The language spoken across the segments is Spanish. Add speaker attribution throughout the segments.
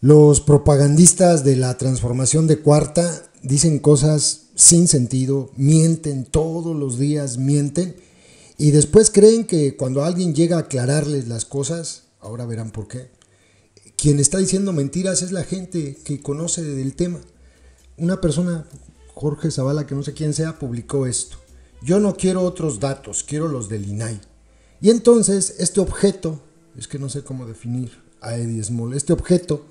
Speaker 1: Los propagandistas de la transformación de cuarta dicen cosas sin sentido, mienten todos los días, mienten, y después creen que cuando alguien llega a aclararles las cosas, ahora verán por qué, quien está diciendo mentiras es la gente que conoce del tema. Una persona, Jorge Zavala, que no sé quién sea, publicó esto. Yo no quiero otros datos, quiero los del INAI. Y entonces este objeto, es que no sé cómo definir a Eddie Small, este objeto,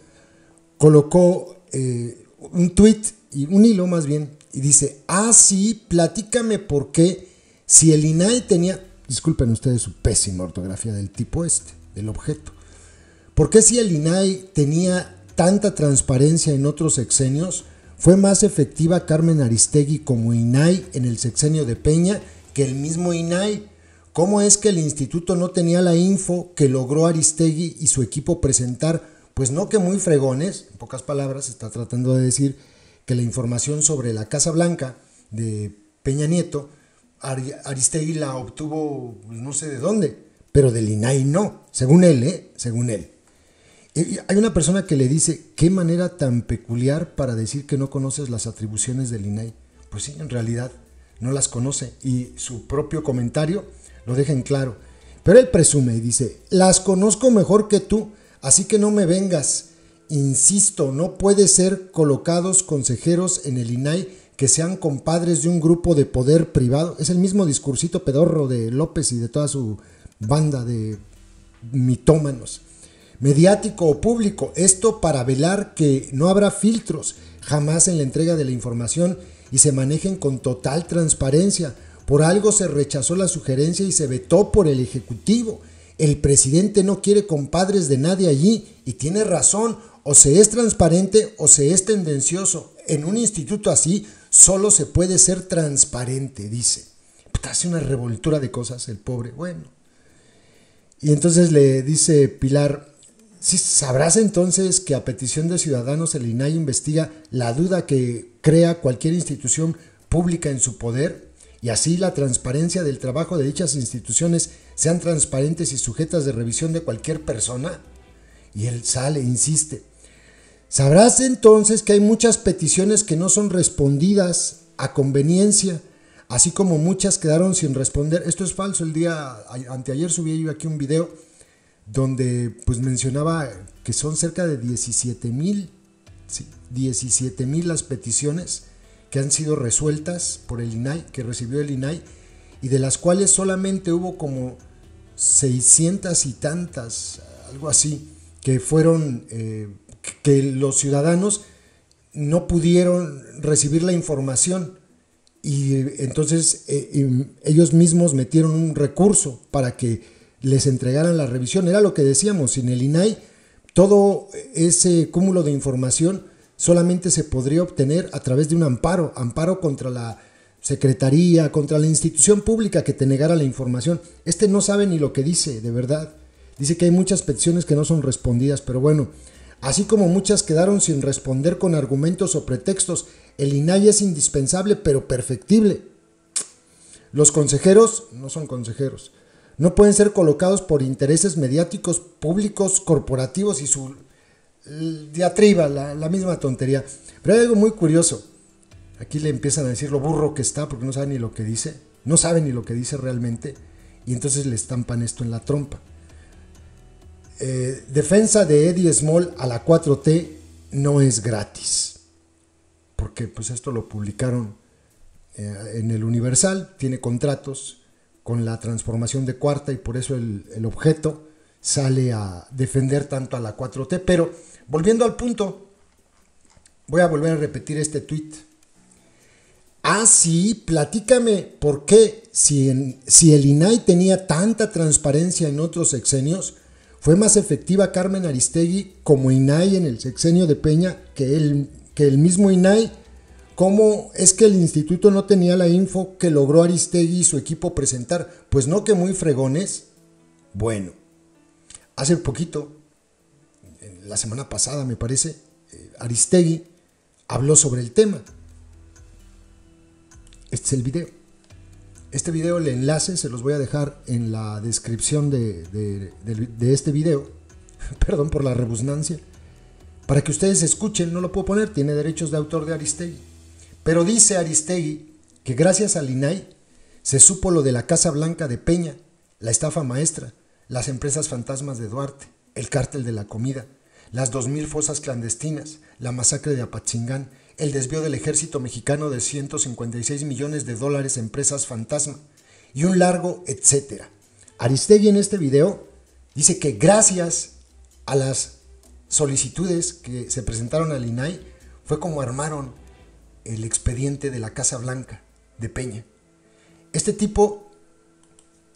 Speaker 1: colocó eh, un tweet y un hilo más bien y dice, ah, sí, platícame por qué si el INAI tenía, disculpen ustedes su pésima ortografía del tipo este, del objeto, ¿por qué si el INAI tenía tanta transparencia en otros sexenios, fue más efectiva Carmen Aristegui como INAI en el sexenio de Peña que el mismo INAI? ¿Cómo es que el instituto no tenía la info que logró Aristegui y su equipo presentar pues no que muy fregones, en pocas palabras, está tratando de decir que la información sobre la Casa Blanca de Peña Nieto, Aristegui la obtuvo pues, no sé de dónde, pero del INAI no, según él, ¿eh? según él. hay una persona que le dice, qué manera tan peculiar para decir que no conoces las atribuciones del INAI. Pues sí, en realidad no las conoce y su propio comentario lo deja en claro. Pero él presume y dice, las conozco mejor que tú, Así que no me vengas. Insisto, no puede ser colocados consejeros en el INAI que sean compadres de un grupo de poder privado. Es el mismo discursito pedorro de López y de toda su banda de mitómanos. Mediático o público, esto para velar que no habrá filtros jamás en la entrega de la información y se manejen con total transparencia. Por algo se rechazó la sugerencia y se vetó por el Ejecutivo el presidente no quiere compadres de nadie allí y tiene razón, o se es transparente o se es tendencioso. En un instituto así solo se puede ser transparente, dice. Pues, hace una revoltura de cosas el pobre, bueno. Y entonces le dice Pilar, ¿sabrás entonces que a petición de ciudadanos el INAI investiga la duda que crea cualquier institución pública en su poder? y así la transparencia del trabajo de dichas instituciones sean transparentes y sujetas de revisión de cualquier persona. Y él sale, insiste. Sabrás entonces que hay muchas peticiones que no son respondidas a conveniencia, así como muchas quedaron sin responder. Esto es falso. El día anteayer subí yo aquí un video donde pues mencionaba que son cerca de 17 mil, sí, 17 mil las peticiones que han sido resueltas por el INAI, que recibió el INAI, y de las cuales solamente hubo como 600 y tantas, algo así, que fueron, eh, que los ciudadanos no pudieron recibir la información y eh, entonces eh, ellos mismos metieron un recurso para que les entregaran la revisión. Era lo que decíamos, en el INAI todo ese cúmulo de información solamente se podría obtener a través de un amparo, amparo contra la secretaría, contra la institución pública que te negara la información. Este no sabe ni lo que dice, de verdad. Dice que hay muchas peticiones que no son respondidas, pero bueno, así como muchas quedaron sin responder con argumentos o pretextos, el INAI es indispensable pero perfectible. Los consejeros no son consejeros. No pueden ser colocados por intereses mediáticos, públicos, corporativos y su diatriba, la, misma tontería. Pero hay algo muy curioso. Aquí le empiezan a decir lo burro que está porque no sabe ni lo que dice. No sabe ni lo que dice realmente. Y entonces le estampan esto en la trompa. Eh, defensa de Eddie Small a la 4T no es gratis. Porque pues esto lo publicaron eh, en el Universal. Tiene contratos con la transformación de cuarta y por eso el, el objeto sale a defender tanto a la 4T. Pero Volviendo al punto, voy a volver a repetir este tweet. Ah, sí, platícame por qué si, el INAI tenía tanta transparencia en otros sexenios, fue más efectiva Carmen Aristegui como INAI en el sexenio de Peña que el, que el mismo INAI. ¿Cómo es que el instituto no tenía la info que logró Aristegui y su equipo presentar? Pues no que muy fregones. Bueno, hace poquito la semana pasada, me parece, eh, Aristegui habló sobre el tema. Este es el video. Este video, el enlace, se los voy a dejar en la descripción de, este video. Perdón por la rebusnancia. Para que ustedes escuchen, no lo puedo poner, tiene derechos de autor de Aristegui. Pero dice Aristegui que gracias al INAI se supo lo de la Casa Blanca de Peña, la estafa maestra, las empresas fantasmas de Duarte, el cártel de la comida, las 2.000 fosas clandestinas, la masacre de Apachingán, el desvío del ejército mexicano de 156 millones de dólares en empresas fantasma y un largo etcétera. Aristegui en este video dice que gracias a las solicitudes que se presentaron al INAI fue como armaron el expediente de la Casa Blanca de Peña. Este tipo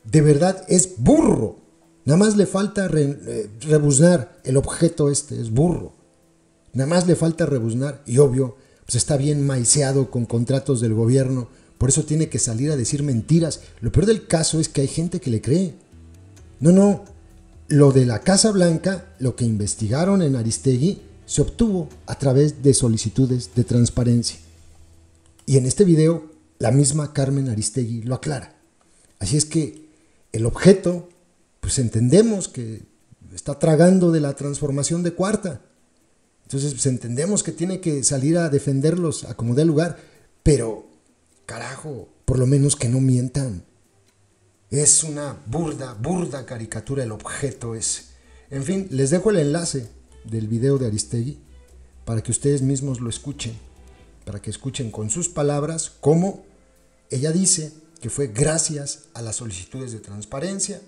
Speaker 1: de verdad es burro. Nada más le falta eh, rebuznar. El objeto este es burro. Nada más le falta rebuznar. Y obvio, pues está bien maiceado con contratos del gobierno. Por eso tiene que salir a decir mentiras. Lo peor del caso es que hay gente que le cree. No, no. Lo de la Casa Blanca, lo que investigaron en Aristegui, se obtuvo a través de solicitudes de transparencia. Y en este video, la misma Carmen Aristegui lo aclara. Así es que el objeto pues entendemos que está tragando de la transformación de cuarta. Entonces pues, entendemos que tiene que salir a defenderlos a como dé lugar, pero carajo, por lo menos que no mientan. Es una burda, burda caricatura el objeto ese. En fin, les dejo el enlace del video de Aristegui para que ustedes mismos lo escuchen, para que escuchen con sus palabras cómo ella dice que fue gracias a las solicitudes de transparencia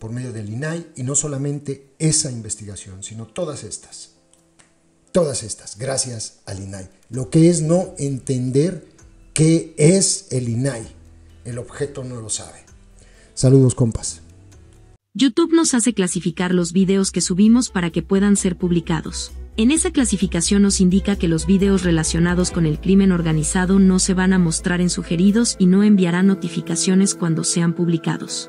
Speaker 1: por medio del INAI y no solamente esa investigación, sino todas estas. Todas estas, gracias al INAI. Lo que es no entender qué es el INAI. El objeto no lo sabe. Saludos, compas. YouTube nos hace clasificar los videos que subimos para que puedan ser publicados. En esa clasificación nos indica que los videos relacionados con el crimen organizado no se van a mostrar en sugeridos y no enviará notificaciones cuando sean publicados.